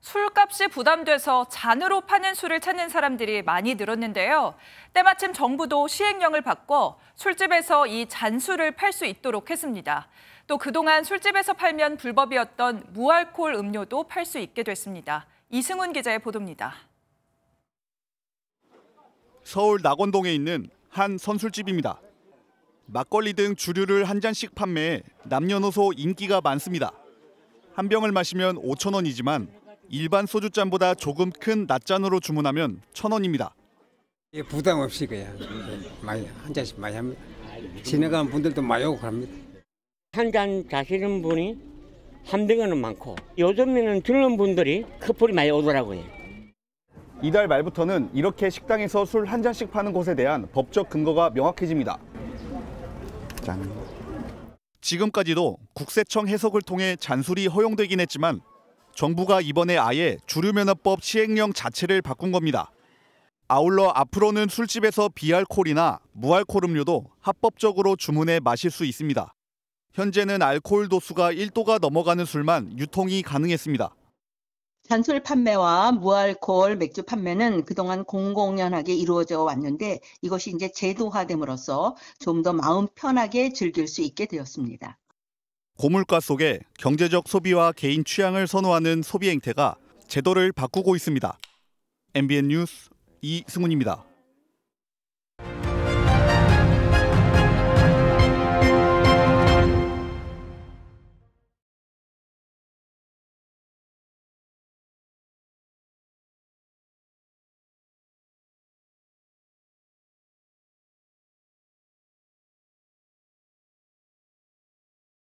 술값이 부담돼서 잔으로 파는 술을 찾는 사람들이 많이 늘었는데요. 때마침 정부도 시행령을 바꿔 술집에서 이 잔술을 팔 수 있도록 했습니다. 또 그동안 술집에서 팔면 불법이었던 무알콜 음료도 팔 수 있게 됐습니다. 이승훈 기자의 보도입니다. 서울 낙원동에 있는 한 선술집입니다. 막걸리 등 주류를 한 잔씩 판매해 남녀노소 인기가 많습니다. 한 병을 마시면 5천 원이지만 일반 소주잔보다 조금 큰 낮잔으로 주문하면 천 원입니다. 예, 부담 없이 그냥 많이 한 잔씩 많이 합니다. 지나가는 분들도 많이 오고 갑니다. 한 잔 자시는 분이 한 병은 많고 요즘에는 들는 분들이 커플이 많이 오더라고요. 이달 말부터는 이렇게 식당에서 술 한 잔씩 파는 곳에 대한 법적 근거가 명확해집니다. 짠. 지금까지도 국세청 해석을 통해 잔술이 허용되긴 했지만 정부가 이번에 아예 주류면허법 시행령 자체를 바꾼 겁니다. 아울러 앞으로는 술집에서 비알콜이나 무알콜 음료도 합법적으로 주문해 마실 수 있습니다. 현재는 알코올 도수가 1도가 넘어가는 술만 유통이 가능했습니다. 잔술 판매와 무알콜 맥주 판매는 그동안 공공연하게 이루어져 왔는데 이것이 이제 제도화됨으로써 좀 더 마음 편하게 즐길 수 있게 되었습니다. 고물가 속에 경제적 소비와 개인 취향을 선호하는 소비 행태가 제도를 바꾸고 있습니다. MBN 뉴스 이승훈입니다.